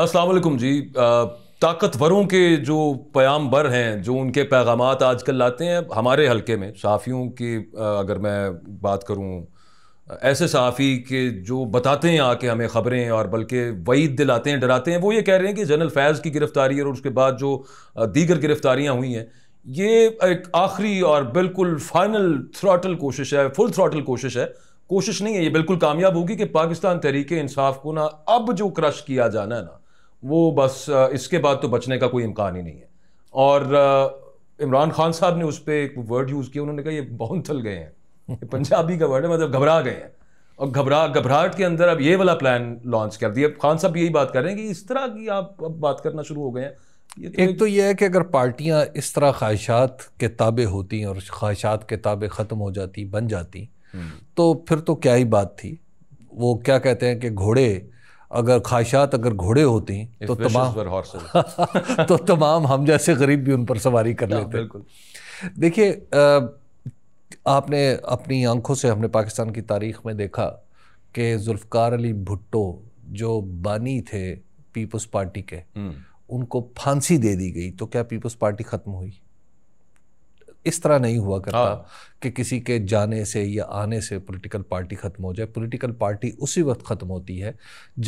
असलम जी ताकतवरों के जो प्याम बर हैं जो उनके पैगाम आजकल लाते हैं हमारे हलके में सहाफ़ियों की अगर मैं बात करूँ ऐसे सहाफ़ी के जो बताते हैं आके हमें ख़बरें और बल्कि वईद दिलाते हैं डराते हैं वो ये कह रहे हैं कि जनरल फैज़ की गिरफ़्तारी और उसके बाद जो दीगर गिरफ़्तारियाँ हुई हैं ये एक आखिरी और बिल्कुल फाइनल थ्रॉटल कोशिश है फुल थ्रॉटल कोशिश है कोशिश नहीं है ये बिल्कुल कामयाब होगी कि पाकिस्तान तहरीक इंसाफ को ना अब जो क्रश किया जाना है ना वो बस इसके बाद तो बचने का कोई इम्कान ही नहीं है और इमरान खान साहब ने उस पर एक वर्ड यूज़ किया उन्होंने कहा ये बहुत थल गए हैं पंजाबी का वर्ड है मतलब घबरा गए हैं और घबरा घबराहट के अंदर अब ये वाला प्लान लॉन्च कर दिया खान साहब यही बात कर रहे हैं कि इस तरह की आप अब बात करना शुरू हो गए हैं ये तो एक, एक तो ये है कि अगर पार्टियाँ इस तरह ख्वाहिशात के ताबे होती और ख्वाहिशात के ताबे ख़त्म हो जाती बन जाती हम्म। तो फिर तो क्या ही बात थी वो क्या कहते हैं कि घोड़े अगर ख्वाहिशात अगर घोड़े होती तो तमाम तो तमाम हम जैसे गरीब भी उन पर सवारी कर लेते बिल्कुल देखिए आपने अपनी आंखों से हमने पाकिस्तान की तारीख में देखा कि जुल्फकार अली भुट्टो जो बानी थे पीपल्स पार्टी के हम्म। उनको फांसी दे दी गई तो क्या पीपल्स पार्टी ख़त्म हुई इस तरह नहीं हुआ करता हाँ। कि किसी के जाने से या आने से पॉलिटिकल पार्टी ख़त्म हो जाए पॉलिटिकल पार्टी उसी वक्त ख़त्म होती है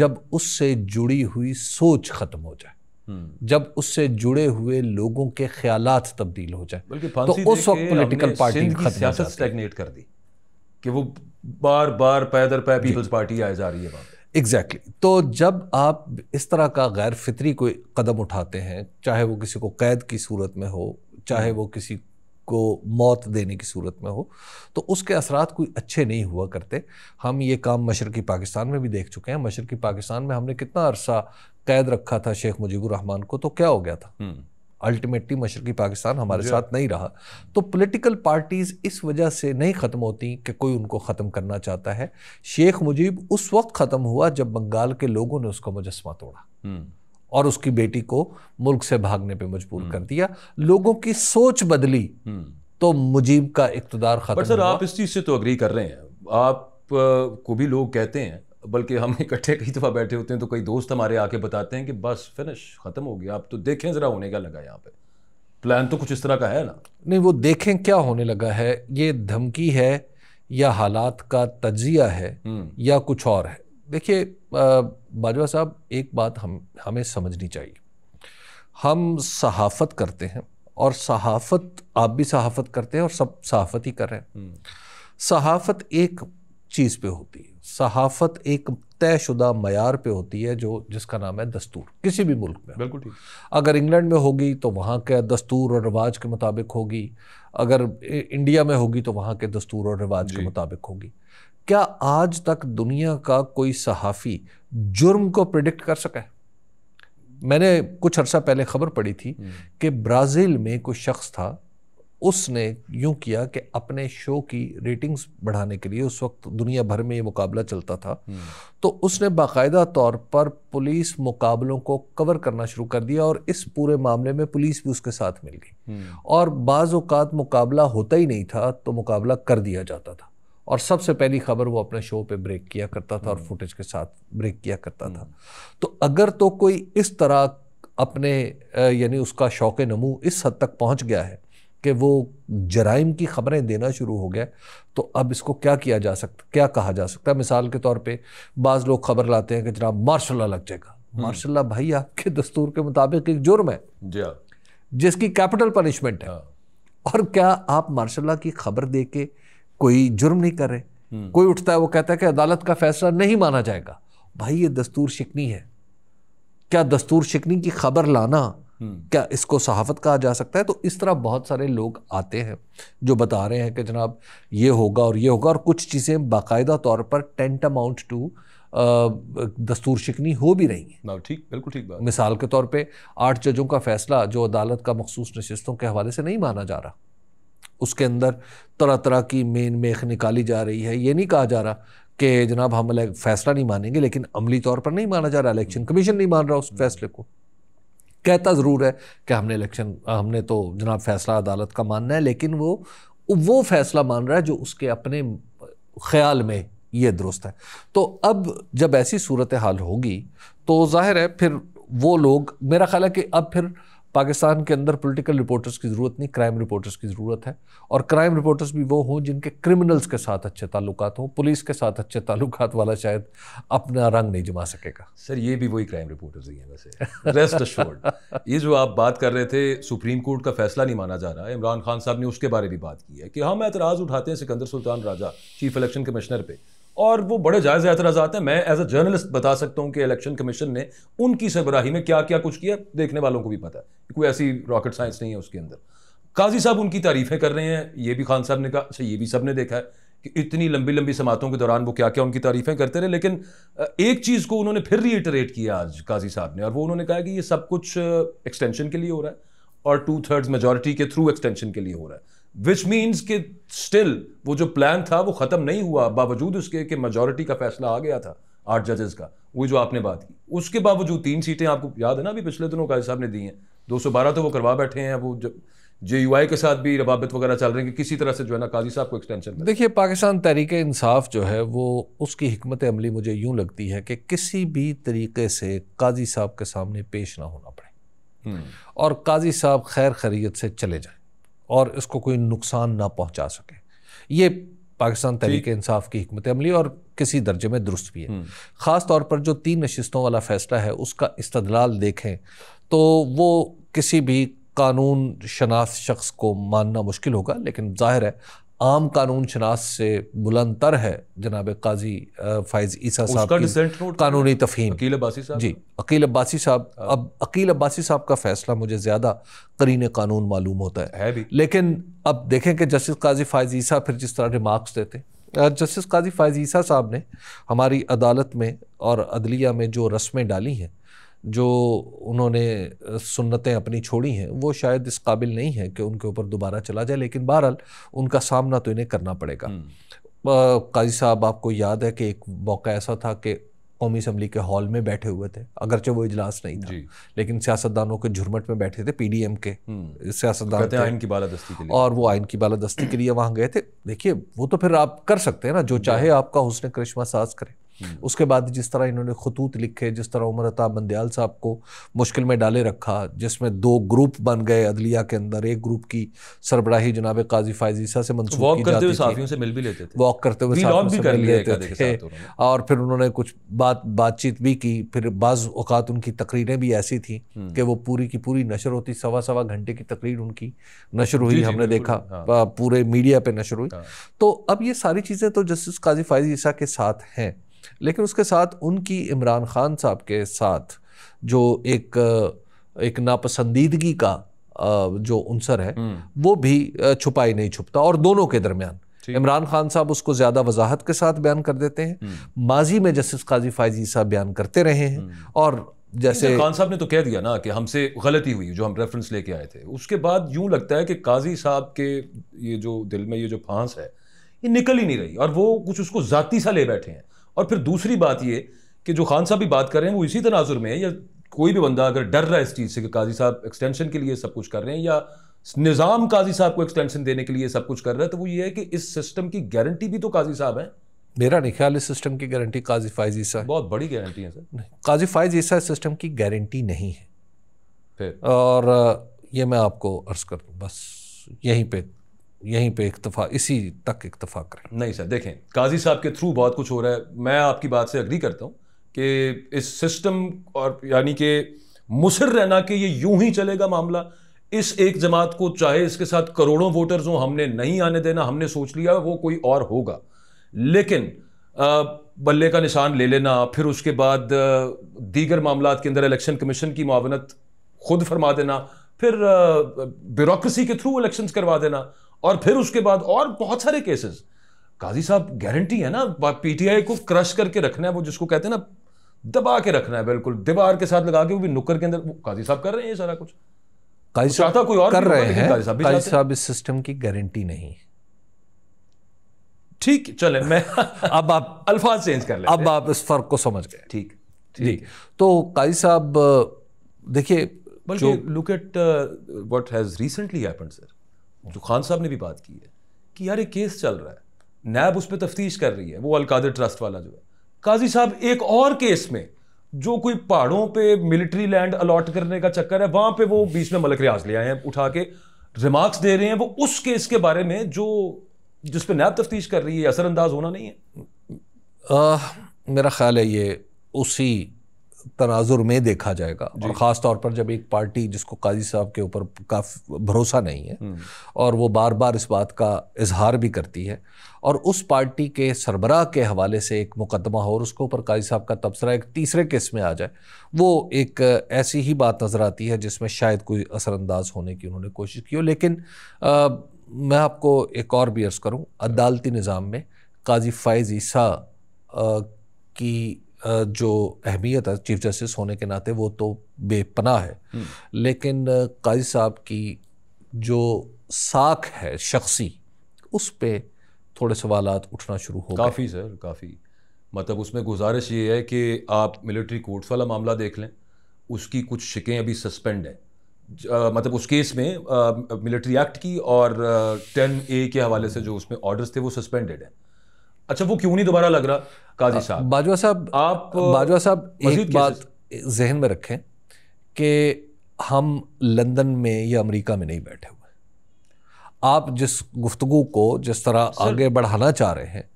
जब उससे जुड़ी हुई सोच ख़त्म हो जाए हम्म। जब उससे जुड़े हुए लोगों के ख्याल तब्दील हो जाए तो उस वक्त पॉलिटिकल पार्टी खत्म कर दी कि वो बार बार पैदर पै पीपल्स पार्टी आए जा रही है एग्जैक्टली exactly. तो जब आप इस तरह का गैर फितरी कोई कदम उठाते हैं चाहे वो किसी को कैद की सूरत में हो चाहे हम्म। वो किसी को मौत देने की सूरत में हो तो उसके असरात कोई अच्छे नहीं हुआ करते हम ये काम मशरक़ी पाकिस्तान में भी देख चुके हैं मशरक़ी पाकिस्तान में हमने कितना अरसा कैद रखा था शेख रहमान को तो क्या हो गया था हम्म। अल्टीमेटली मशरकी पाकिस्तान हमारे साथ नहीं रहा तो पॉलिटिकल पार्टीज़ इस वजह से नहीं ख़त्म होती कि कोई उनको ख़त्म करना चाहता है शेख मुजीब उस वक्त ख़त्म हुआ जब बंगाल के लोगों ने उसका मुजस्मा तोड़ा हम्म। और उसकी बेटी को मुल्क से भागने पे मजबूर कर दिया लोगों की सोच बदली तो मुजीब का इकतदार खत्म सर आप इस चीज़ से तो अग्री कर रहे हैं आप को भी लोग कहते हैं बल्कि हम इकट्ठे कई दफ़ा बैठे होते हैं तो कई दोस्त हमारे आके बताते हैं कि बस फिनिश ख़त्म हो गया आप तो देखें ज़रा होने का लगा यहाँ पे प्लान तो कुछ इस तरह का है ना नहीं वो देखें क्या होने लगा है ये धमकी है या हालात का तजिया है हम्म। या कुछ और है देखिए बाजवा साहब एक बात हम हमें समझनी चाहिए हम सहाफत करते हैं और सहाफत आप भी सहाफत करते हैं और सब सहाफत ही कर रहे हैं हम्म। सहाफत एक चीज़ पे होती है सहाफत एक तयशुदा मैार पे होती है जो जिसका नाम है दस्तूर किसी भी मुल्क में बिल्कुल ठीक अगर इंग्लैंड में होगी तो वहाँ के दस्तूर और रिवाज के मुताबिक होगी अगर इंडिया में होगी तो वहाँ के दस्तूर और रिवाज के मुताबिक होगी क्या आज तक दुनिया का कोई सहाफ़ी जुर्म को प्रिडिक्ट कर सका है मैंने कुछ अर्सा पहले ख़बर पड़ी थी हम्म। कि ब्राज़ील में कोई शख्स था उसने यूं किया कि अपने शो की रेटिंग्स बढ़ाने के लिए उस वक्त दुनिया भर में ये मुकाबला चलता था हम्म। तो उसने बाकायदा तौर पर पुलिस मुकाबलों को कवर करना शुरू कर दिया और इस पूरे मामले में पुलिस भी उसके साथ मिल गई हम्म। और बाज़ मुकाबला होता ही नहीं था तो मुकाबला कर दिया जाता था और सबसे पहली खबर वो अपने शो पे ब्रेक किया करता था और फुटेज हम्म। के साथ ब्रेक किया करता था हम्म। तो अगर तो कोई इस तरह अपने यानी उसका शौक नमू इस हद तक पहुंच गया है कि वो जराइम की खबरें देना शुरू हो गया तो अब इसको क्या किया जा सकता क्या कहा जा सकता है मिसाल के तौर पे बाज़ लोग खबर लाते हैं कि जनाब मार्शाला लग जाएगा हम्म। मार्शल भाई आपके दस्तूर के मुताबिक एक जुर्म है हाँ। जिसकी कैपिटल पनिशमेंट है हाँ। और क्या आप मार्शाला की खबर दे के कोई जुर्म नहीं कर रहे हम्म। कोई उठता है वो कहता है कि अदालत का फैसला नहीं माना जाएगा भाई ये दस्तूर शिकनी है क्या दस्तूर शिकनी की खबर लाना हम्म। क्या इसको सहाफत कहा जा सकता है तो इस तरह बहुत सारे लोग आते हैं जो बता रहे हैं कि जनाब ये होगा और ये होगा और कुछ चीज़ें बाकायदा तौर पर टेंट अमाउंट टू दस्तूर शिकनी हो भी रही है ठीक बिल्कुल ठीक बात मिसाल के तौर पे आठ जजों का फैसला जो अदालत का मखसूस नशस्तों के हवाले से नहीं माना जा रहा उसके अंदर तरह तरह की मेन मेख निकाली जा रही है ये नहीं कहा जा रहा कि जनाब हम फैसला नहीं मानेंगे लेकिन अमली तौर पर नहीं माना जा रहा इलेक्शन हम्म। कमीशन नहीं मान रहा उस हम्म। फैसले को कहता ज़रूर है कि हमने इलेक्शन हमने तो जनाब फैसला अदालत का मानना है लेकिन वो वो फैसला मान रहा है जो उसके अपने ख्याल में ये दुरुस्त है तो अब जब ऐसी सूरत हाल होगी तो जाहिर है फिर वो लोग मेरा ख्याल है कि अब फिर पाकिस्तान के अंदर पॉलिटिकल रिपोर्टर्स की ज़रूरत नहीं क्राइम रिपोर्टर्स की ज़रूरत है और क्राइम रिपोर्टर्स भी वो हों जिनके क्रिमिनल्स के साथ अच्छे ताल्लुक हों पुलिस के साथ अच्छे ताल्लुक वाला शायद अपना रंग नहीं जमा सकेगा सर ये भी वही क्राइम रिपोर्टर्स ही हैं वैसे रेस्ट अश्योर्ड ये जो आप बात कर रहे थे सुप्रीम कोर्ट का फैसला नहीं माना जा रहा है इमरान खान साहब ने उसके बारे में बात की है कि हम एतराज़ उठाते हैं Sikandar Sultan Raja chief election commissioner पर और वो बड़े जायज़ एतराज़ हैं मैं एज अ जर्नलिस्ट बता सकता हूँ कि इलेक्शन कमीशन ने उनकी सरबराही में क्या क्या कुछ किया देखने वालों को भी पता है कोई ऐसी रॉकेट साइंस नहीं है उसके अंदर काजी साहब उनकी तारीफ़ें कर रहे हैं ये भी खान साहब ने कहा अच्छा ये भी सब ने देखा है कि इतनी लंबी लंबी समातों के दौरान वो क्या क्या उनकी तारीफ़ें करते रहे लेकिन एक चीज़ को उन्होंने फिर रीइटरेट किया आज काजी साहब ने और वो उन्होंने कहा कि ये सब कुछ एक्सटेंशन के लिए हो रहा है और टू थर्ड्स मेजोरिटी के थ्रू एक्सटेंशन के लिए हो रहा है विच मीन्स कि स्टिल वो जो प्लान था वो ख़त्म नहीं हुआ बावजूद उसके कि मेजोरिटी का फैसला आ गया था आठ जजेस का वही जो आपने बात की उसके बावजूद तीन सीटें आपको याद है ना अभी पिछले दिनों काजी साहब ने दी हैं दो सौ बारह तो वो करवा बैठे हैं वो जब जे यू आई के साथ भी रबाबत वगैरह चल रहे हैं कि किसी तरह से जो है ना काजी साहब को एक्सटेंशन देखिए पाकिस्तान तहरीक इंसाफ जो है वो उसकी हमत अमली मुझे यूँ लगती है कि किसी भी तरीके से काजी साहब के सामने पेश ना होना पड़े हम्म। और काजी साहब खैर खरीत से चले जाएँ और इसको कोई नुकसान ना पहुंचा सके ये पाकिस्तान तहरीक इंसाफ की हमत अमली और किसी दर्जे में दुरुस्त भी है हम्म। ख़ास तौर पर जो तीन नशस्तों वाला फ़ैसला है उसका इस्तलाल देखें तो वो किसी भी कानून शनास शख्स को मानना मुश्किल होगा लेकिन जाहिर है आम कानून शनास से बुलंदर है जनाब काजी फायज ईसा साहब कानूनी तफहीम अकील अब्बासी साहब जी अकील अब्बासी साहब हाँ। अब अकील अब्बासी साहब का फैसला मुझे ज़्यादा करीन कानून मालूम होता है, है भी। लेकिन अब देखें कि जस्टिस काजी फायज ईसा फिर जिस तरह रिमार्क्स देते जस्टिस काजी फायज ईसा साहब ने हमारी अदालत में और अदलिया में जो रस्में डाली हैं जो उन्होंने सुन्नतें अपनी छोड़ी हैं वो शायद इस काबिल नहीं है कि उनके ऊपर दोबारा चला जाए लेकिन बहरहाल उनका सामना तो इन्हें करना पड़ेगा हम्म। काजी साहब आपको याद है कि एक मौका ऐसा था कि कौमी असम्बली के हॉल में बैठे हुए थे अगरचे वो इजलास नहीं था लेकिन सियासतदानों के झुरमट में बैठे थे पी डी एम के हम्म। सियासतदान आइन की बालादस्ती के लिए और वो आइन की बालादस्ती के लिए वहाँ गए थे देखिए वो तो फिर आप कर सकते हैं ना जो चाहे आपका हुसन करिश्मा साज करे उसके बाद जिस तरह इन्होंने खतूत लिखे जिस तरह उमर अता बंदयाल साहब को मुश्किल में डाले रखा जिसमें दो ग्रुप बन गए अदलिया के अंदर एक ग्रुप की सरबराही जनाब काजी फायजीसा से वॉक करते हुए से मिल भी लेते थे वॉक करते हुए थे और फिर उन्होंने कुछ बात बातचीत भी की फिर बाज़ अवत उनकी तकरीरें भी ऐसी थी हम्म। कि वो पूरी की पूरी नशर होती सवा सवा घंटे की तकरीर उनकी नशर हुई हमने देखा हाँ। पूरे मीडिया पर नशर हुई हाँ। तो अब ये सारी चीज़ें तो जस्टिस काजी फायजीसा के साथ हैं लेकिन उसके साथ उनकी इमरान खान साहब के साथ जो एक एक नापसंदीदगी का जो अनसर है हम्म। वो भी छुपाई नहीं छुपता और दोनों के दरमियान इमरान खान साहब उसको ज़्यादा वजाहत के साथ बयान कर देते हैं हम्म। माजी में जस्टिस काजी फायजी साहब बयान करते रहे हैं हम्म। और जैसे खान साहब ने तो कह दिया ना कि हमसे गलती हुई जो हम रेफरेंस लेके आए थे उसके बाद यूं लगता है कि काजी साहब के ये जो दिल में ये जो फांस है ये निकल ही नहीं रही और वो कुछ उसको ज़ाती सा ले बैठे हैं और फिर दूसरी बात ये कि जो खान साहब भी बात कर रहे हैं वो इसी तनाजुर में है या कोई भी बंदा अगर डर रहा है इस चीज़ से कि काजी साहब एक्सटेंशन के लिए सब कुछ कर रहे हैं या निज़ाम काजी साहब को एक्सटेंशन देने के लिए सब कुछ कर रहा है तो वो ये है कि इस सिस्टम की गारंटी भी तो काजी साहब हैं मेरा नहीं ख्याल इस सिस्टम की गारंटी काजी फाइज ईसा बहुत बड़ी गारंटी है सर काजी फाइज ईसा सिस्टम की गारंटी नहीं है फिर और ये मैं आपको अर्ज़ कर दूँ बस यहीं पर यहीं पे इक्तफा इसी तक इक्तफा करें नहीं सर देखें काजी साहब के थ्रू बहुत कुछ हो रहा है मैं आपकी बात से अग्री करता हूँ कि इस सिस्टम और यानी कि मुसर रहना कि ये यूं ही चलेगा मामला इस एक जमात को चाहे इसके साथ करोड़ों वोटर्स हों हमने नहीं आने देना हमने सोच लिया वो कोई और होगा लेकिन बल्ले का निशान ले लेना फिर उसके बाद दीगर मामला के अंदर इलेक्शन कमीशन की मावनत खुद फरमा देना फिर ब्यूरोसी के थ्रू इलेक्शंस करवा देना और फिर उसके बाद और बहुत सारे केसेस काजी साहब गारंटी है ना पीटीआई को क्रश करके रखना है वो जिसको कहते हैं ना दबा के रखना है बिल्कुल दीवार के साथ लगा के वो भी नुक्कर के अंदर काजी साहब कर रहे हैं ये सारा कुछ काजी साहब कोई और कर रहे हैं काजी साहब इस सिस्टम की गारंटी नहीं ठीक चले मैं अब आप अल्फाज चेंज कर ले अब आप इस फर्क को समझ गए ठीक ठीक तो काजी साहब देखिए बल्कि look at what has recently happened sir जो खान साहब ने भी बात की है कि यार एक केस चल रहा है नैब उस पर तफ्तीश कर रही है वो अलकादर ट्रस्ट वाला जो है काजी साहब एक और केस में जो कोई पहाड़ों पे मिलिट्री लैंड अलॉट करने का चक्कर है वहां पे वो बीच में मलक रियाज ले आए हैं उठा के रिमार्क्स दे रहे हैं वो उस केस के बारे में जो जिस पर नैब तफ्तीश कर रही है असरअंदाज होना नहीं है आ, मेरा ख्याल है ये उसी तनाजुर में देखा जाएगा और ख़ास तौर पर जब एक पार्टी जिसको काजी साहब के ऊपर का भरोसा नहीं है हम्म। और वो बार बार इस बात का इजहार भी करती है और उस पार्टी के सरबराह के हवाले से एक मुकदमा हो और उसके ऊपर काजी साहब का तबसरा एक तीसरे केस में आ जाए वो एक ऐसी ही बात नज़र आती है जिसमें शायद कोई असरानंदाज होने की उन्होंने कोशिश की हो लेकिन आ, मैं आपको एक और भी अर्ज़ करूँ अदालती निज़ाम में काजी फ़ायज़ ईसा की जो अहमियत है चीफ जस्टिस होने के नाते वो तो बेपना है हम्म। लेकिन काजी साहब की जो साख है शख्सी उस पर थोड़े सवाल उठना शुरू हो काफ़ी सर काफ़ी मतलब उसमें गुजारिश ये है कि आप मिलिट्री कोर्ट्स वाला मामला देख लें उसकी कुछ शिकें अभी सस्पेंड हैं मतलब उस केस में मिलिट्री एक्ट की और टेन ए के हवाले से जो उसमें ऑर्डर्स थे वो सस्पेंडेड हैं अच्छा वो क्यों नहीं दोबारा लग रहा काजी साहब बाजवा साहब आप बाजवा साहब एक बात जहन में रखें कि हम लंदन में या अमेरिका में नहीं बैठे हुए आप जिस गुफ्तु को जिस तरह आगे बढ़ाना चाह रहे हैं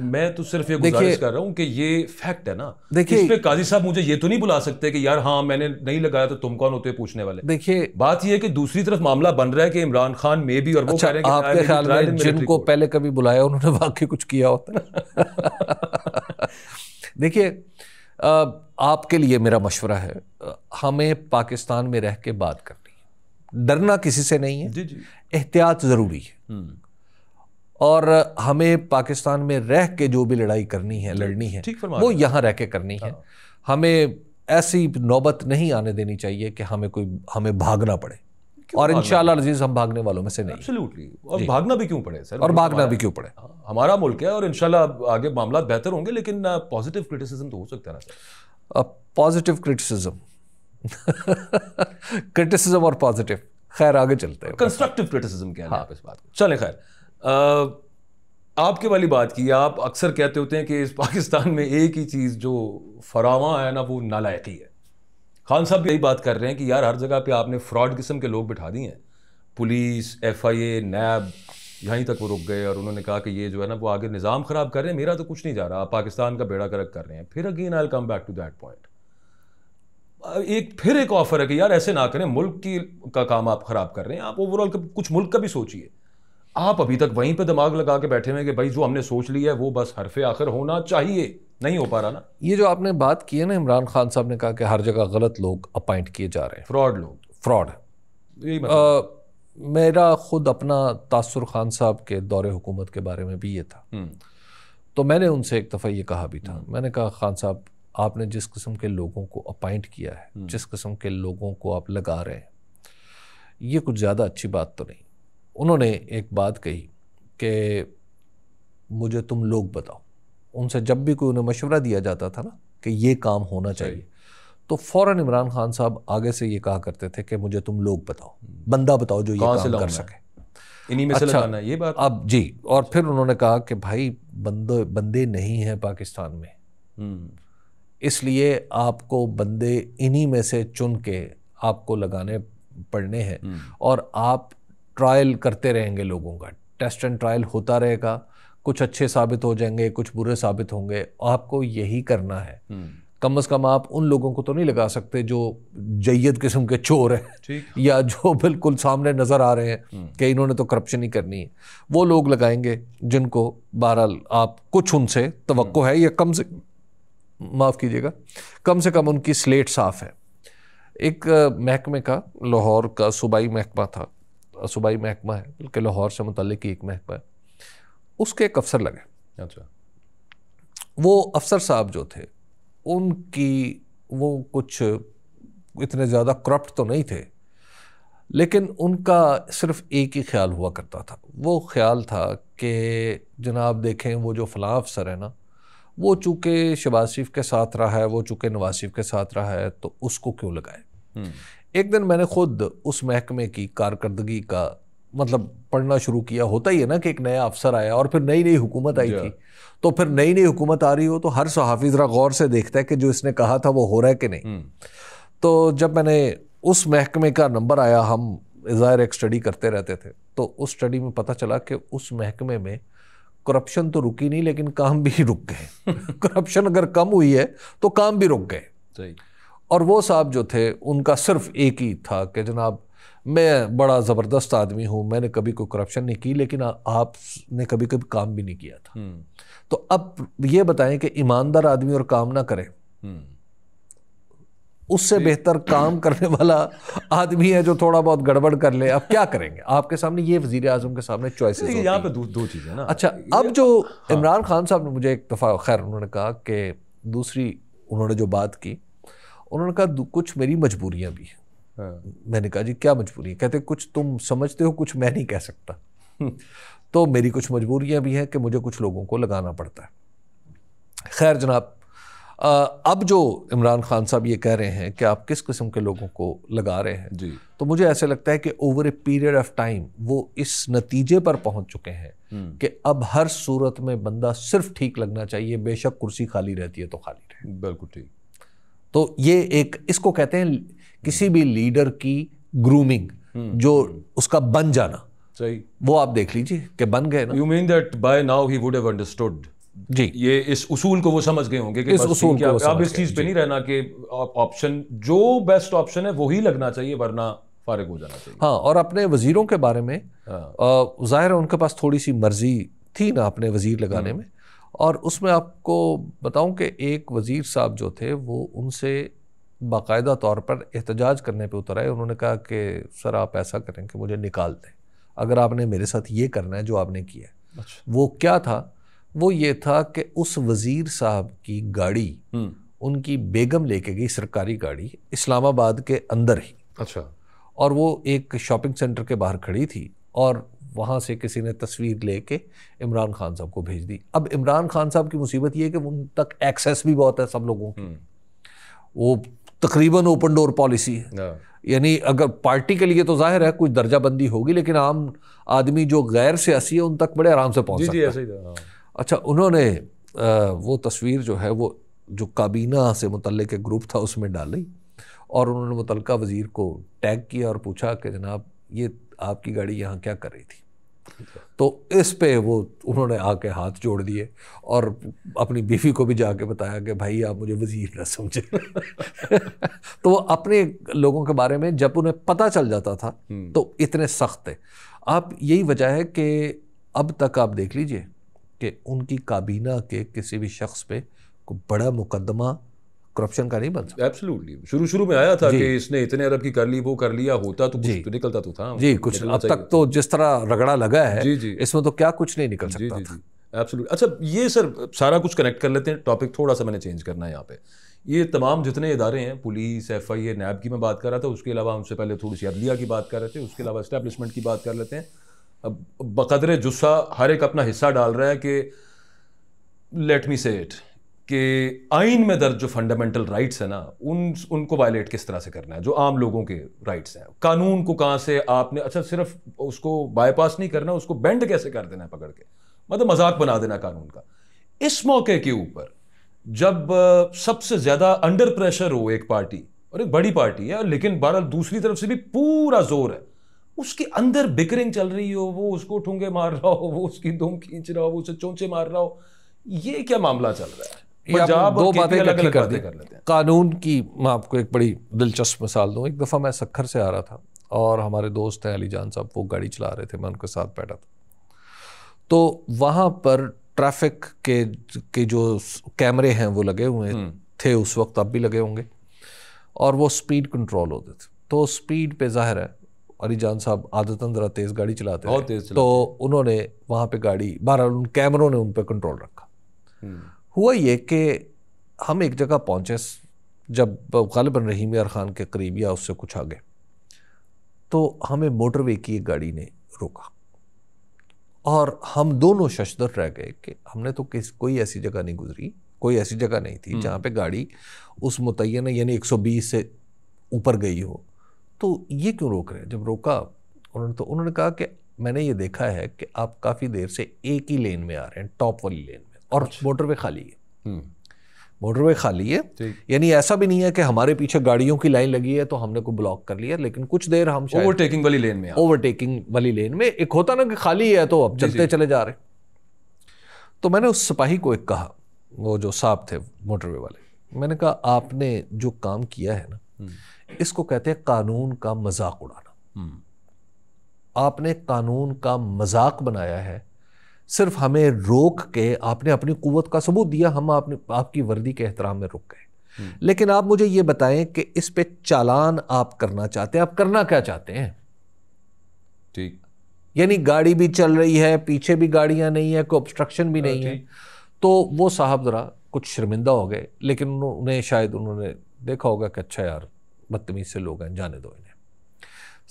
मैं तो सिर्फ ये गुजारिश कर रहा हूँ कि ये फैक्ट है ना देखिए इस पे काजी साहब मुझे ये तो नहीं बुला सकते कि यार हाँ मैंने नहीं लगाया तो तुम कौन होते पूछने वाले देखिए बात यह है कि दूसरी तरफ मामला बन रहा है कि इमरान खान में भी और वो अच्छा, कह रहे हैं कि जिनको पहले कभी बुलाया उन्होंने वाकई कुछ किया होता देखिए आपके लिए मेरा मशवरा है हमें पाकिस्तान में रह के बात करनी है डरना किसी से नहीं है एहतियात ज़रूरी है हम्म। और हमें पाकिस्तान में रह के जो भी लड़ाई करनी है लड़नी है वो यहाँ रह के करनी है हाँ। हमें ऐसी नौबत नहीं आने देनी चाहिए कि हमें कोई हमें भागना पड़े और इन अजीज हम भागने वालों में से नहीं Absolutely. और भागना भी क्यों पड़े सर और तो भागना भी क्यों पड़े हाँ, हमारा मुल्क है और इनशाला आगे मामला बेहतर होंगे लेकिन पॉजिटिव क्रिटिसिज्म तो हो सकता है ना सर पॉजिटिव क्रिटिसिज्म क्रिटिसिज्म और पॉजिटिव खैर आगे चलते हैं कंस्ट्रक्टिव क्रिटिसिज्म क्या है आप इस बात को खैर आपके वाली बात की आप अक्सर कहते होते हैं कि इस पाकिस्तान में एक ही चीज़ जो फरावा है ना वो नालायकी है खान साहब यही बात कर रहे हैं कि यार हर जगह पे आपने फ्रॉड किस्म के लोग बिठा दिए हैं पुलिस एफ आई ए नैब यहीं तक वो रुक गए और उन्होंने कहा कि ये जो है ना वो आगे निज़ाम ख़राब कर रहे हैं मेरा तो कुछ नहीं जा रहा आप पाकिस्तान का बेड़ा करक कर रहे हैं फिर again I come back to that point एक फिर एक ऑफर है कि यार ऐसे ना करें मुल्क की का काम आप ख़राब कर रहे हैं आप ओवरऑल कुछ मुल्क का भी सोचिए आप अभी तक वहीं पे दिमाग लगा के बैठे हुए कि भाई जो हमने सोच लिया है वो बस हरफे आखिर होना चाहिए नहीं हो पा रहा ना ये जो आपने बात की है ना इमरान खान साहब ने कहा कि हर जगह गलत लोग अपॉइंट किए जा रहे हैं फ्रॉड लोग फ्रॉड मतलब। मेरा ख़ुद अपना तासर खान साहब के दौरे हुकूमत के बारे में भी ये था हम्म। तो मैंने उनसे एक दफ़ा ये कहा भी था हम्म। मैंने कहा खान साहब आपने जिस किस्म के लोगों को अपॉइंट किया है हम्म। जिस किस्म के लोगों को आप लगा रहे हैं ये कुछ ज़्यादा अच्छी बात तो नहीं उन्होंने एक बात कही कि मुझे तुम लोग बताओ उनसे जब भी कोई उन्हें मशवरा दिया जाता था ना कि ये काम होना चाहिए तो फौरन इमरान खान साहब आगे से ये कहा करते थे कि मुझे तुम लोग बताओ बंदा बताओ जो ये काम कर सके इन्हीं में अच्छा, से ये बात अब जी और फिर उन्होंने कहा कि भाई बंदे बंदे नहीं हैं पाकिस्तान में हम्म। इसलिए आपको बंदे इन्हीं में से चुन के आपको लगाने पड़ने हैं हम्म। और आप ट्रायल करते रहेंगे लोगों का टेस्ट एंड ट्रायल होता रहेगा कुछ अच्छे साबित हो जाएंगे कुछ बुरे साबित होंगे आपको यही करना है हम्म। कम अज़ कम आप उन लोगों को तो नहीं लगा सकते जो जैयद किस्म के चोर हैं या जो बिल्कुल सामने नज़र आ रहे हैं हम्म। कि इन्होंने तो करप्शन ही करनी है वो लोग लगाएंगे जिनको बहरहाल आप कुछ उनसे तो है या कम से माफ़ कीजिएगा कम से कम उनकी स्लेट साफ़ है एक महकमे का लाहौर का सूबाई महकमा था सूबाई महकमा है बल्कि लाहौर से मुतल ही एक महकमा है उसके एक अफसर लगे अच्छा वो अफसर साहब जो थे उनकी वो कुछ इतने ज़्यादा करप्ट तो नहीं थे लेकिन उनका सिर्फ एक ही ख्याल हुआ करता था वो ख्याल था कि जनाब देखें वो जो फलां अफसर है ना वो चूँकि शबाज शरीफ के साथ रहा है वो चूँकि नवाज शरीफ के साथ रहा है तो उसको क्यों लगाए हम्म। एक दिन मैंने खुद उस महकमे की कारकर्दगी का मतलब पढ़ना शुरू किया होता ही है ना कि एक नया अफसर आया और फिर नई नई हुकूमत आई थी तो फिर नई नई हुकूमत आ रही हो तो हर सहाफ़ी ज़रा गौर से देखता है कि जो इसने कहा था वो हो रहा है कि नहीं hmm. तो जब मैंने उस महकमे का नंबर आया हम ज़ाहिर एक स्टडी करते रहते थे तो उस स्टडी में पता चला कि उस महकमे में करप्शन तो रुकी नहीं लेकिन काम भी रुक गए करप्शन अगर कम हुई है तो काम भी रुक गए और वो साहब जो थे उनका सिर्फ एक ही था कि जनाब मैं बड़ा ज़बरदस्त आदमी हूँ मैंने कभी कोई करप्शन नहीं की लेकिन आपने कभी कभी काम भी नहीं किया था हम्म। तो अब ये बताएं कि ईमानदार आदमी और काम ना करें हम्म। उससे बेहतर काम करने वाला आदमी है जो थोड़ा बहुत गड़बड़ कर ले अब क्या करेंगे आपके सामने ये वजीर आजम के सामने चॉइसेस यहाँ पे दो दो चीज़ें ना अच्छा अब जो हाँ। इमरान खान साहब ने मुझे एक दफ़ा खैर उन्होंने कहा कि दूसरी उन्होंने जो बात की उन्होंने कहा कुछ मेरी मजबूरियां भी हैं हाँ। मैंने कहा जी क्या मजबूरी कहते कुछ तुम समझते हो कुछ मैं नहीं कह सकता तो मेरी कुछ मजबूरियां भी हैं कि मुझे कुछ लोगों को लगाना पड़ता है खैर जनाब अब जो इमरान खान साहब ये कह रहे हैं कि आप किस किस्म के लोगों को लगा रहे हैं जी तो मुझे ऐसा लगता है कि over a period of time वो इस नतीजे पर पहुंच चुके हैं हम्म। कि अब हर सूरत में बंदा सिर्फ ठीक लगना चाहिए बेशक कुर्सी खाली रहती है तो खाली रहे बिल्कुल ठीक तो ये एक इसको कहते हैं किसी भी लीडर की ग्रूमिंग हम्म। जो उसका बन जाना सही वो आप देख लीजिए कि बन गए ना you mean that by now he would have understood जी ये इस उसूल को वो समझ गए होंगे कि इस उसूल को आप, आप इस चीज़ पे नहीं रहना कि ऑप्शन जो बेस्ट ऑप्शन है वो ही लगना चाहिए वरना फारिग हो जाना चाहिए हाँ और अपने वजीरों के बारे में हाँ। जाहिर है उनके पास थोड़ी सी मर्जी थी ना अपने वजीर लगाने हम्म। में और उसमें आपको बताऊं कि एक वज़ीर साहब जो थे वो उनसे बाकायदा तौर पर एहतजाज करने पे उतर आए उन्होंने कहा कि सर आप ऐसा करें कि मुझे निकाल दें अगर आपने मेरे साथ ये करना है जो आपने किया है अच्छा। वो क्या था वो ये था कि उस वज़ीर साहब की गाड़ी हम्म। उनकी बेगम लेके गई सरकारी गाड़ी इस्लामाबाद के अंदर ही अच्छा और वो एक शॉपिंग सेंटर के बाहर खड़ी थी और वहाँ से किसी ने तस्वीर लेके इमरान खान साहब को भेज दी अब इमरान खान साहब की मुसीबत ये है कि उन तक एक्सेस भी बहुत है सब लोगों की हम्म। वो तकरीबन ओपन डोर पॉलिसी है हाँ। यानी अगर पार्टी के लिए तो जाहिर है कुछ दर्जाबंदी होगी लेकिन आम आदमी जो गैर सियासी है उन तक बड़े आराम से पहुंचे सकता तो, हाँ। अच्छा उन्होंने वो तस्वीर जो है वो जो काबीना से मुतल एक ग्रुप था उसमें डाली और उन्होंने मुतलका वज़ीर को टैग किया और पूछा कि जनाब ये आपकी गाड़ी यहाँ क्या कर रही थी तो इस पे वो उन्होंने आके हाथ जोड़ दिए और अपनी बीवी को भी जाके बताया कि भाई आप मुझे वज़ीर ना समझे तो वो अपने लोगों के बारे में जब उन्हें पता चल जाता था हम्म। तो इतने सख्त थे आप यही वजह है कि अब तक आप देख लीजिए कि उनकी काबीना के किसी भी शख्स पे को बड़ा मुकदमा करप्शन का नहीं बनता एब्सोल्युटली शुरू शुरू में आया था कि इसने इतने अरब की कर ली वो कर लिया होता तो कुछ तो निकलता तो था जी कुछ अब तक तो जिस तरह रगड़ा लगा है जी जी इसमें तो क्या कुछ नहीं निकल सकता जी, जी, था एब्सोल्यूट अच्छा ये सर सारा कुछ कनेक्ट कर लेते हैं टॉपिक थोड़ा सा मैंने चेंज करना है यहाँ पे ये तमाम जितने इदारे हैं पुलिस एफ आई ए नैब की मैं बात कर रहा था उसके अलावा हमसे पहले थोड़ी सी अदलिया की बात कर रहे थे उसके अलावा इस्टेब्लिशमेंट की बात कर लेते हैं अब बकदर जुस्सा हर एक अपना हिस्सा डाल रहा है कि लेट मी से इट कि आइन में दर्ज जो फंडामेंटल राइट्स है ना उन उनको वायलेट किस तरह से करना है जो आम लोगों के राइट्स हैं कानून को कहाँ से आपने अच्छा सिर्फ उसको बाईपास नहीं करना उसको बेंड कैसे कर देना है पकड़ के मतलब मजाक बना देना कानून का इस मौके के ऊपर जब सबसे ज़्यादा अंडर प्रेशर हो एक पार्टी और एक बड़ी पार्टी है लेकिन बहरहाल दूसरी तरफ से भी पूरा जोर है उसके अंदर बिकरिंग चल रही हो वो उसको ठूंगे मार रहा हो वो उसकी दुम खींच रहा हो वो उसे चोंचे मार रहा हो ये क्या मामला चल रहा है पंजाब दो बातें इकट्ठी कर हैं कानून की मैं आपको एक बड़ी दिलचस्प मिसाल दूँ एक दफ़ा मैं सखर से आ रहा था और हमारे दोस्त हैं अली जान साहब वो गाड़ी चला रहे थे मैं उनके साथ बैठा था तो वहाँ पर ट्रैफिक के के जो कैमरे हैं वो लगे हुए हम्म। थे उस वक्त अब भी लगे होंगे और वो स्पीड कंट्रोल होते थे तो स्पीड पे जाहिर है अली जान साहब आदतन ज़रा तेज़ गाड़ी चलाते बहुत तेज़ तो उन्होंने वहाँ पे गाड़ी बहरहाल उन कैमरों ने उन पर कंट्रोल रखा हम्म। हुआ ये कि हम एक जगह पहुँचे जब गालिबा रहीम यार ख़ान के करीब या उससे कुछ आगे तो हमें मोटरवे की एक गाड़ी ने रोका और हम दोनों शशदर रह गए कि हमने तो किस कोई ऐसी जगह नहीं गुजरी कोई ऐसी जगह नहीं थी हम्म। जहाँ पे गाड़ी उस मुतन यानी 120 से ऊपर गई हो तो ये क्यों रोक रहे हैं जब रोका उन्होंने तो उन्होंने कहा कि मैंने ये देखा है कि आप काफ़ी देर से एक ही लेन में आ रहे हैं टॉप वाली लेन में और बॉर्डर अच्छा। पे खाली है बॉर्डर हम्म। पे खाली है यानी ऐसा भी नहीं है कि हमारे पीछे गाड़ियों की लाइन लगी है तो हमने को ब्लॉक कर लिया लेकिन कुछ देर हम ओवरटेकिंग वाली लेन में ओवरटेकिंग वाली लेन में एक होता ना कि खाली है तो अब चलते चले जा रहे तो मैंने उस सिपाही को एक कहा वो जो साहब थे मोटरवे वाले मैंने कहा आपने जो काम किया है ना हम्म। इसको कहते हैं कानून का मजाक उड़ाना हम्म। आपने कानून का मजाक बनाया है सिर्फ हमें रोक के आपने अपनी कुवत का सबूत दिया हम आपने आपकी वर्दी के एहतराम में रुक गए हम्म। लेकिन आप मुझे ये बताएं कि इस पे चालान आप करना चाहते हैं आप करना क्या चाहते हैं ठीक यानी गाड़ी भी चल रही है पीछे भी गाड़ियां नहीं है कोई ऑब्स्ट्रक्शन भी हाँ नहीं है तो वो साहब ज़रा कुछ शर्मिंदा हो गए लेकिन उन्हें शायद उन्होंने देखा होगा कि अच्छा यार बदतमीज से लोग हैं जाने दो इन्हें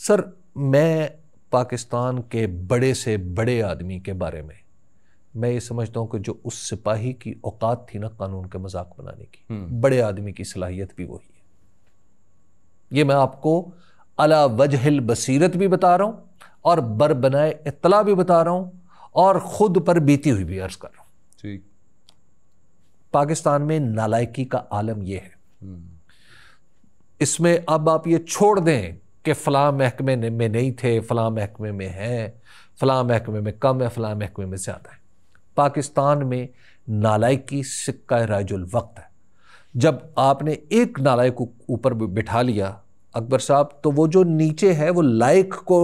सर मैं पाकिस्तान के बड़े से बड़े आदमी के बारे में मैं ये समझता हूँ कि जो उस सिपाही की औकात थी ना कानून के मजाक बनाने की हम्म। बड़े आदमी की सलाहियत भी वही है ये मैं आपको अला वजहल बसीरत भी बता रहा हूँ और बर बनाए इतला भी बता रहा हूँ और ख़ुद पर बीती हुई भी अर्ज़ कर रहा हूँ ठीक पाकिस्तान में नालायकी का आलम यह है हम्म। इसमें अब आप ये छोड़ दें कि फ़लाँ महकमे में नहीं थे फ़लाँ महकमे में हैं फ़लाँ महकमे में कम है फ़लाँ महकमे में ज़्यादा है पाकिस्तान में नालायकी सिक्का राजुल वक्त है जब आपने एक नालायक को ऊपर बिठा लिया अकबर साहब तो वो जो नीचे है वो लायक को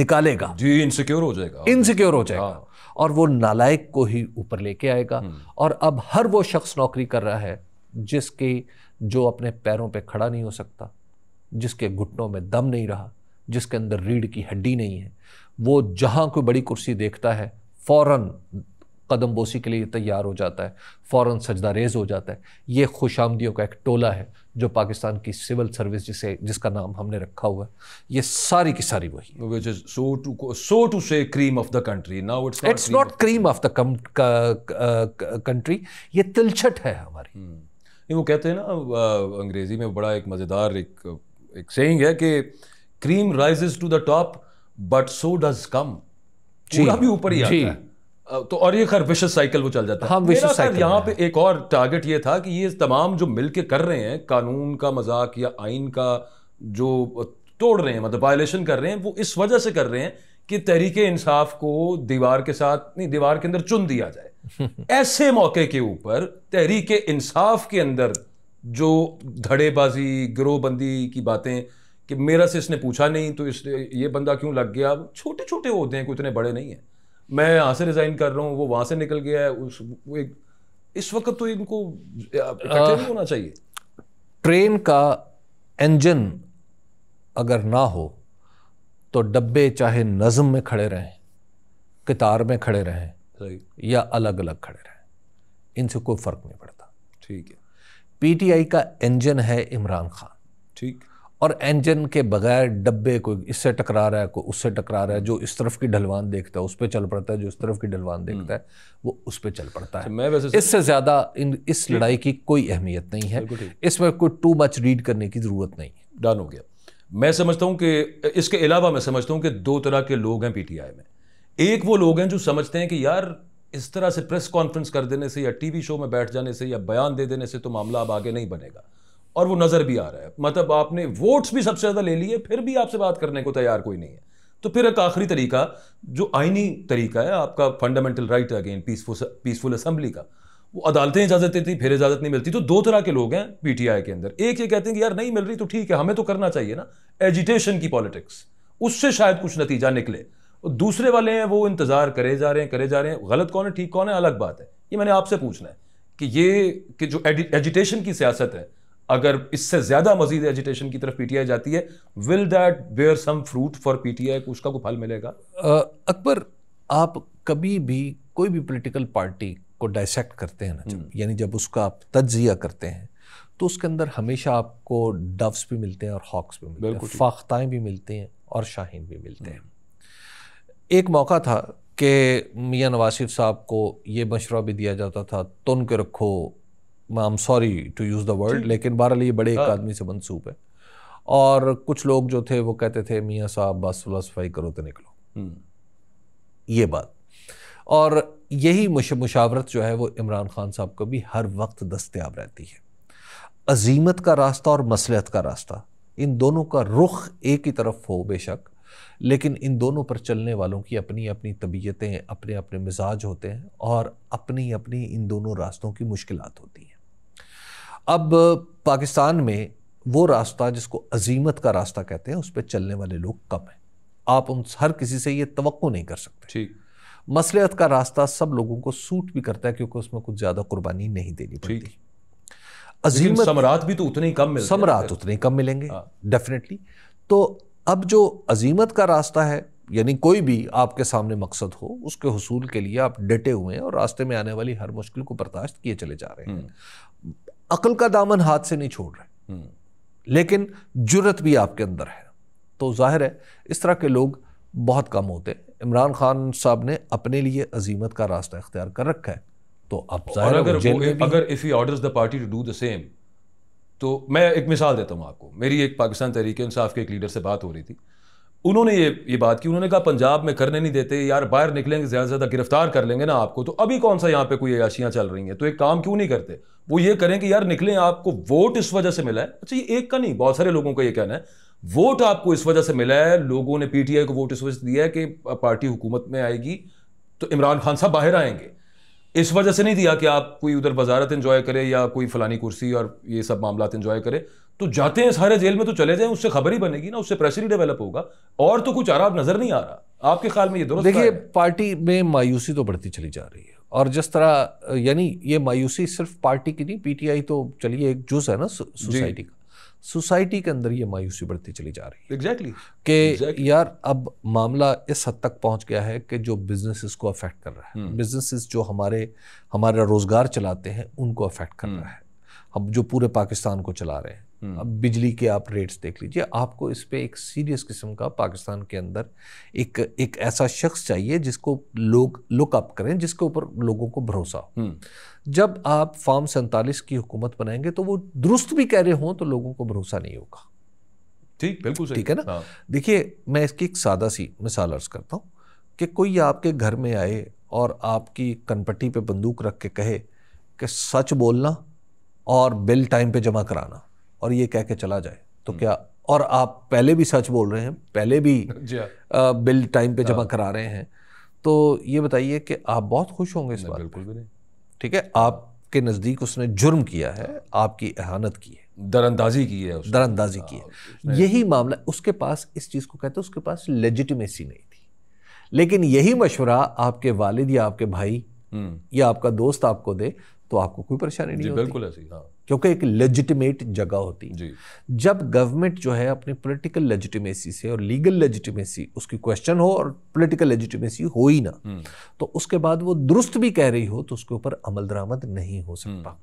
निकालेगा जी इनसिक्योर हो जाएगा इनसिक्योर हो जाएगा हाँ। और वो नालायक को ही ऊपर लेके आएगा हम्म। और अब हर वो शख्स नौकरी कर रहा है जिसके जो अपने पैरों पे खड़ा नहीं हो सकता जिसके घुटनों में दम नहीं रहा जिसके अंदर रीढ़ की हड्डी नहीं है वो जहाँ कोई बड़ी कुर्सी देखता है फ़ौर कदम बोसी के लिए तैयार हो जाता है फ़ौर सजदा रेज़ हो जाता है ये खुश आमदियों का एक टोला है जो पाकिस्तान की सिविल सर्विस जिसे जिसका नाम हमने रखा हुआ है ये सारी की सारी वही so to so to say cream of the country now it's it's not cream of the country ये तिलछट है हमारी hmm. वो कहते हैं ना अंग्रेज़ी में बड़ा एक मज़ेदार एक एक सेइंग है कि cream rises to the top but so does scum चूल्हा भी ऊपर ही आता है तो और ये खैर विशेष साइकिल वो चल जाता है हाँ, विशेष खैर यहाँ पे एक और टारगेट ये था कि ये तमाम जो मिलके कर रहे हैं कानून का मजाक या आइन का जो तोड़ रहे हैं मतलब वायलेशन कर रहे हैं वो इस वजह से कर रहे हैं कि तहरीक इंसाफ को दीवार के साथ नहीं दीवार के अंदर चुन दिया जाए ऐसे मौके के ऊपर तहरीक इंसाफ के अंदर जो धड़ेबाजी गिरोहबंदी की बातें कि मेरा से इसने पूछा नहीं तो इस ये बंदा क्यों लग गया छोटे छोटे होते हैं कोई इतने बड़े नहीं हैं मैं यहाँ से रिज़ाइन कर रहा हूँ वो वहाँ से निकल गया है उस वो एक इस वक्त तो इनको होना चाहिए ट्रेन का इंजन अगर ना हो तो डब्बे चाहे नज़म में खड़े रहें कतार में खड़े रहें या अलग अलग खड़े रहें इनसे कोई फ़र्क नहीं पड़ता ठीक है पीटीआई का इंजन है इमरान खान ठीक और इंजन के बगैर डब्बे को इससे टकरा रहा है कोई उससे टकरा रहा है जो इस तरफ की ढलवान देखता है उस पर चल पड़ता है जो इस तरफ की ढलवान हम्म। देखता है वो उस पर चल पड़ता अच्छा, है मैं वैसे इससे ज़्यादा इन इस लड़ाई की कोई अहमियत नहीं है इसमें कोई टू मच रीड करने की ज़रूरत नहीं डन हो गया मैं समझता हूँ कि इसके अलावा मैं समझता हूँ कि दो तरह के लोग हैं पीटीआई में एक वो लोग हैं जो समझते हैं कि यार इस तरह से प्रेस कॉन्फ्रेंस कर देने से या टीवी शो में बैठ जाने से या बयान दे देने से तो मामला अब आगे नहीं बनेगा और वो नज़र भी आ रहा है मतलब आपने वोट्स भी सबसे ज़्यादा ले लिए फिर भी आपसे बात करने को तैयार कोई नहीं है तो फिर एक आखिरी तरीका जो आइनी तरीका है आपका fundamental right again peaceful peaceful assembly का वो अदालतें इजाज़त देती फिर इजाज़त नहीं मिलती तो दो तरह के लोग हैं पीटीआई के अंदर एक ये कहते हैं कि यार नहीं मिल रही तो ठीक है हमें तो करना चाहिए ना एजिटेशन की पॉलिटिक्स उससे शायद कुछ नतीजा निकले और दूसरे वाले हैं वो इंतज़ार करे जा रहे हैं करे जा रहे हैं गलत कौन है ठीक कौन है अलग बात है ये मैंने आपसे पूछना है कि ये कि जो एजिटेशन की सियासत है अगर इससे ज़्यादा मजीद एजिटेशन की तरफ पीटीआई जाती है will that bear some fruit for PTI उसका कोई फल मिलेगा अकबर आप कभी भी कोई भी पोलिटिकल पार्टी को डायसेक्ट करते हैं ना जब हम्म। यानी जब उसका आप तजिया करते हैं तो उसके अंदर हमेशा आपको डव्स भी मिलते हैं और हॉक्स भी मिलते हैं फाख्ताएँ भी मिलती हैं और शाहीन भी मिलते हम्म। हैं एक मौका था कि मियाँ नवाज शरीफ साहब को ये मशवरा भी दिया जाता था तुन के रखो I am sorry to use the word लेकिन बहरहाल ये बड़े एक हाँ। आदमी से मनसूब है और कुछ लोग जो थे वो कहते थे मियाँ साहब बस सफाई करो तो निकलो हम्म। ये बात और यही मुशावरत जो है वो इमरान खान साहब को भी हर वक्त दस्तियाब रहती है अजीमत का रास्ता और मसलहत का रास्ता इन दोनों का रुख एक ही तरफ हो बेशक लेकिन इन दोनों पर चलने वालों की अपनी अपनी तबीयतें अपने अपने मिजाज होते हैं और अपनी अपनी इन दोनों रास्तों की मुश्किल होती हैं अब पाकिस्तान में वो रास्ता जिसको अजीमत का रास्ता कहते हैं उस पर चलने वाले लोग कम हैं आप उन हर किसी से ये तो नहीं कर सकते ठीक मसलहत का रास्ता सब लोगों को सूट भी करता है क्योंकि उसमें कुछ ज़्यादा कुर्बानी नहीं देनी पड़ती अजीमत समरात भी तो उतने ही कम मिल समरात उतने ही कम मिलेंगे डेफिनेटली हाँ। तो अब जो अजीमत का रास्ता है यानी कोई भी आपके सामने मकसद हो उसके हसूल के लिए आप डटे हुए हैं और रास्ते में आने वाली हर मुश्किल को बर्दाश्त किए चले जा रहे हैं हम्म। अकल का दामन हाथ से नहीं छोड़ रहे हम्म। लेकिन जुरत भी आपके अंदर है तो जाहिर है इस तरह के लोग बहुत कम होते हैं इमरान खान साहब ने अपने लिए अजीमत का रास्ता इख्तियार कर रखा है तो अब अगर अगर if he orders the party to do the same तो मैं एक मिसाल देता हूँ आपको मेरी एक पाकिस्तान तहरीक इंसाफ के एक लीडर से बात हो रही थी उन्होंने ये ये बात की उन्होंने कहा पंजाब में करने नहीं देते यार बाहर निकलेंगे ज़्यादा से ज़्यादा गिरफ्तार कर लेंगे ना आपको तो अभी कौन सा यहाँ पे कोई याशियाँ चल रही हैं तो एक काम क्यों नहीं करते वो ये करें कि यार निकलें आपको वोट इस वजह से मिला है अच्छा ये एक का नहीं बहुत सारे लोगों का ये कहना है वोट आपको इस वजह से मिला है लोगों ने पी को वोट इस वजह से दिया है कि पार्टी हुकूमत में आएगी तो इमरान खान साहब बाहर आएंगे इस वजह से नहीं दिया कि आप कोई उधर वजारत इंजॉय करें या कोई फलानी कुर्सी और ये सब मामला इंजॉय करे तो जाते हैं सारे जेल में तो चले जाएं उससे खबर ही बनेगी ना उससे प्रेशर ही डेवलप होगा और तो कुछ आराम नजर नहीं आ रहा आपके ख्याल में ये दोनों देखिए पार्टी में मायूसी तो बढ़ती चली जा रही है और जिस तरह यानी ये मायूसी सिर्फ पार्टी की नहीं पीटीआई तो चलिए एक जुज है ना सोसाइटी का सोसाइटी के अंदर ये मायूसी बढ़ती चली जा रही है एग्जैक्टली exactly. कि exactly. यार अब मामला इस हद तक पहुंच गया है कि जो बिजनेसेस को अफेक्ट कर रहा है बिजनेसेस हम्म। जो हमारे हमारा रोज़गार चलाते हैं उनको अफेक्ट कर हम्म। रहा है हम जो पूरे पाकिस्तान को चला रहे हैं हम्म। अब बिजली के आप रेट्स देख लीजिए आपको इस पर एक सीरियस किस्म का पाकिस्तान के अंदर एक एक ऐसा शख्स चाहिए जिसको लोग लुकअप करें जिसके ऊपर लोगों को भरोसा हो हम्म। जब आप फार्म सैंतालीस की हुकूमत बनाएंगे तो वो दुरुस्त भी कह रहे हों तो लोगों को भरोसा नहीं होगा ठीक बिल्कुल ठीक है ना हाँ। देखिए मैं इसकी एक सादा सी मिसाल अर्ज करता हूँ कि कोई आपके घर में आए और आपकी कनपट्टी पे बंदूक रख के कहे कि सच बोलना और बिल टाइम पे जमा कराना और ये कह के चला जाए तो हम्म। क्या और आप पहले भी सच बोल रहे हैं पहले भी हाँ। बिल टाइम पे जमा हाँ। करा रहे हैं तो ये बताइए कि आप बहुत खुश होंगे इस बात बिल्कुल भी नहीं ठीक है आपके नज़दीक उसने जुर्म किया है हाँ। आपकी एहानत की है दरअंदाजी की है दरअंदाजी की है यही मामला उसके पास इस चीज़ को कहते हैं उसके पास लेजिटिमेसी नहीं थी लेकिन यही मशवरा आपके वालिद या आपके भाई हम्म। या आपका दोस्त आपको दे तो आपको कोई परेशानी नहीं बिल्कुल ऐसी हाँ क्योंकि एक लेजिटिमेट जगह होती जी। जब गवर्नमेंट जो है अपनी पॉलिटिकल लेजिटिमेसी से और लीगल लेजिटिमेसी उसकी क्वेश्चन हो और पॉलिटिकल लेजिटिमेसी हो ही ना हम्म। तो उसके बाद वो दुरुस्त भी कह रही हो तो उसके ऊपर अमल दरामद नहीं हो हम्म। सकता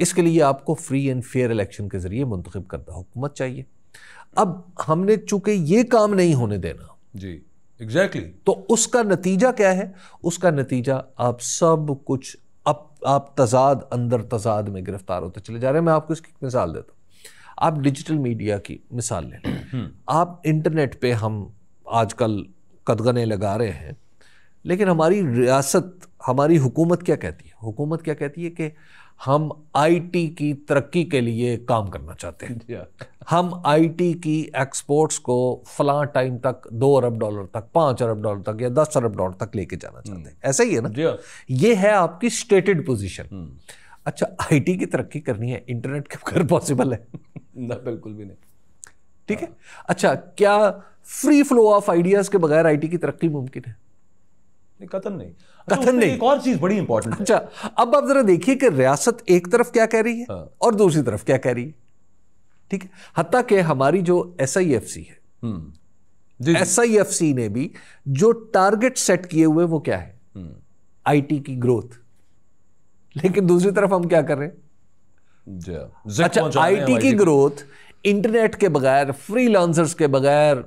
इसके लिए आपको फ्री एंड फेयर इलेक्शन के जरिए मुंतखब करता हुकूमत चाहिए अब हमने चूंकि ये काम नहीं होने देना जी एग्जैक्टली exactly. तो उसका नतीजा क्या है उसका नतीजा आप सब कुछ अब आप तजाद अंदर तजाद में गिरफ्तार होते चले जा रहे हैं मैं आपको इसकी मिसाल देता हूँ आप डिजिटल मीडिया की मिसाल लें हम्म। आप इंटरनेट पे हम आजकल कदगने लगा रहे हैं लेकिन हमारी रियासत हमारी हुकूमत क्या कहती है हुकूमत क्या कहती है कि हम आईटी की तरक्की के लिए काम करना चाहते हैं हम आईटी की एक्सपोर्ट्स को फला टाइम तक दो अरब डॉलर तक पांच अरब डॉलर तक या दस अरब डॉलर तक लेके जाना hmm. चाहते हैं ऐसा ही है ना ये है आपकी स्टेटेड पोजीशन hmm. अच्छा आईटी की तरक्की करनी है इंटरनेट के बगैर पॉसिबल है ना बिल्कुल भी नहीं ठीक है अच्छा क्या फ्री फ्लो ऑफ आइडियाज के बगैर आईटी की तरक्की मुमकिन है नहीं कतन नहीं कथन अच्छा, तो नहीं एक और चीज बड़ी इंपॉर्टेंट अच्छा अब आप जरा देखिए कि रियासत एक तरफ क्या कह रही है हाँ। और दूसरी तरफ क्या कह रही है ठीक है हती के हमारी जो एस आई एफ सी है एस आई एफ सी ने भी जो टारगेट सेट किए हुए वो क्या है आईटी हम्म। की ग्रोथ लेकिन दूसरी तरफ हम क्या कर रहे हैं अच्छा आईटी की ग्रोथ इंटरनेट के बगैर लॉन्सर्स के बगैर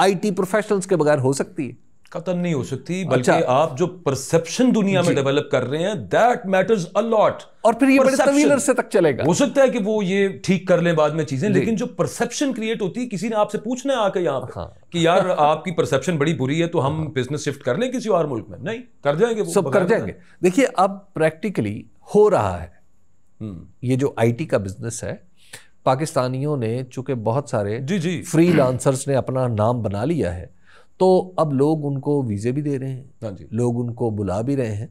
आईटी प्रोफेशनल्स के बगैर हो सकती है खत्म तो नहीं हो सकती अच्छा। बल्कि अच्छा। आप जो परसेप्शन दुनिया में डेवलप कर रहे हैं दैट मैटर्स अलॉट और फिर ये बड़े तक चलेगा हो सकता है कि वो ये ठीक कर लें बाद में चीजें लेकिन जो परसेप्शन क्रिएट होती है किसी ने आपसे पूछना है आकर यहाँ हाँ। कि यार आपकी परसेप्शन बड़ी बुरी है तो हम हाँ। बिजनेस शिफ्ट कर लें किसी और मुल्क में नहीं कर जाएंगे सब कर जाएंगे देखिए अब प्रैक्टिकली हो रहा है हम्म। ये जो आई का बिजनेस है पाकिस्तानियों ने चूंकि बहुत सारे जी जी फ्री ने अपना नाम बना लिया है तो अब लोग उनको वीज़े भी दे रहे हैं हाँ लोग उनको बुला भी रहे हैं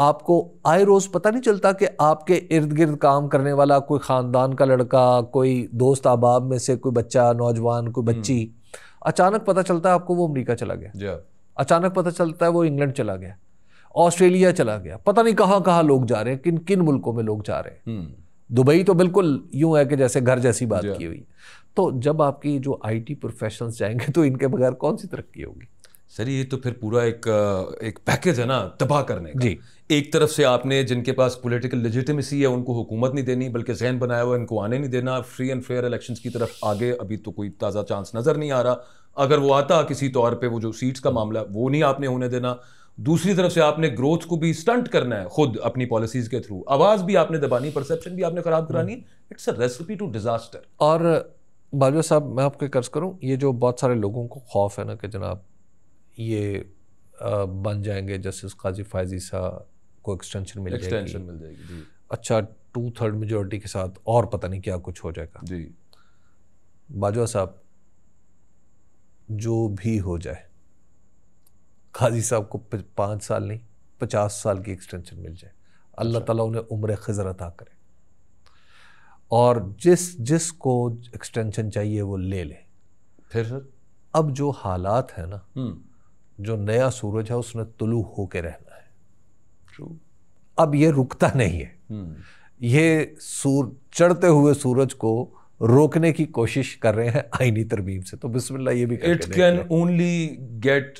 आपको आए रोज़ पता नहीं चलता कि आपके इर्द गिर्द काम करने वाला कोई ख़ानदान का लड़का कोई दोस्त अहबाब में से कोई बच्चा नौजवान कोई बच्ची हम्म। अचानक पता चलता है आपको वो अमरीका चला गया हाँ। अचानक पता चलता है वो इंग्लैंड चला गया ऑस्ट्रेलिया चला गया पता नहीं कहाँ कहाँ लोग जा रहे हैं किन किन मुल्कों में लोग जा रहे हैं हम्म। दुबई तो बिल्कुल यूं है कि जैसे घर जैसी बात हाँ। की हुई तो जब आपकी जो आईटी प्रोफेशनल्स जाएंगे तो इनके बगैर कौन सी तरक्की होगी सर ये तो फिर पूरा एक एक पैकेज है ना तबाह करने का जी एक तरफ से आपने जिनके पास पॉलिटिकल लेजिटिमेसी है उनको हुकूमत नहीं देनी बल्कि जहन बनाया हुआ इनको आने नहीं देना फ्री एंड फेयर इलेक्शंस की तरफ आगे अभी तो कोई ताज़ा चांस नज़र नहीं आ रहा अगर वो आता किसी तौर पे वो जो सीट्स का मामला वो नहीं आपने होने देना दूसरी तरफ से आपने ग्रोथ को भी स्टंट करना है खुद अपनी पॉलिसीज के थ्रू आवाज़ भी आपने दबानी परसेप्शन भी आपने ख़राब करानी it's a recipe to disaster और बाजवा साहब मैं आपके कर्ज करूँ ये जो बहुत सारे लोगों को खौफ है ना कि जनाब ये बन जाएंगे जस्टिस काजी फायजी साहब को एक्सटेंशन मिल एक्सटेंशन मिल जाएगी जी अच्छा टू थर्ड मेजोरिटी के साथ और पता नहीं क्या कुछ हो जाएगा जी बाजवा साहब जो भी हो जाए काजी साहब को पाँच साल नहीं पचास साल की एक्सटेंशन मिल जाए अल्लाह अच्छा। ताला उन्हें उम्र खजर अता करे और जिस जिस को एक्सटेंशन चाहिए वो ले ले फिर सर अब जो हालात है ना हम्म। जो नया सूरज है उसने तुलू होके रहना है True. अब ये रुकता नहीं है हम्म। ये सूर चढ़ते हुए सूरज को रोकने की कोशिश कर रहे हैं आईनी तरमीम से तो बिस्मिल्लाह ये भी it can only get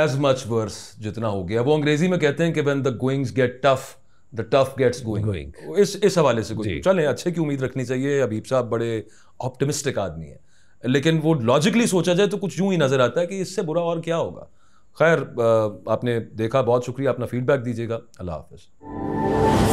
as much worse जितना हो गया वो अंग्रेजी में कहते हैं कि when the goings get tough the tough gets going इस इस हवाले से कुछ चलें अच्छे की उम्मीद रखनी चाहिए अबीब साहब बड़े ऑप्टिमिस्टिक आदमी है लेकिन वो लॉजिकली सोचा जाए तो कुछ यूँ ही नज़र आता है कि इससे बुरा और क्या होगा खैर आपने देखा बहुत शुक्रिया अपना फीडबैक दीजिएगा अल्लाह हाफिज़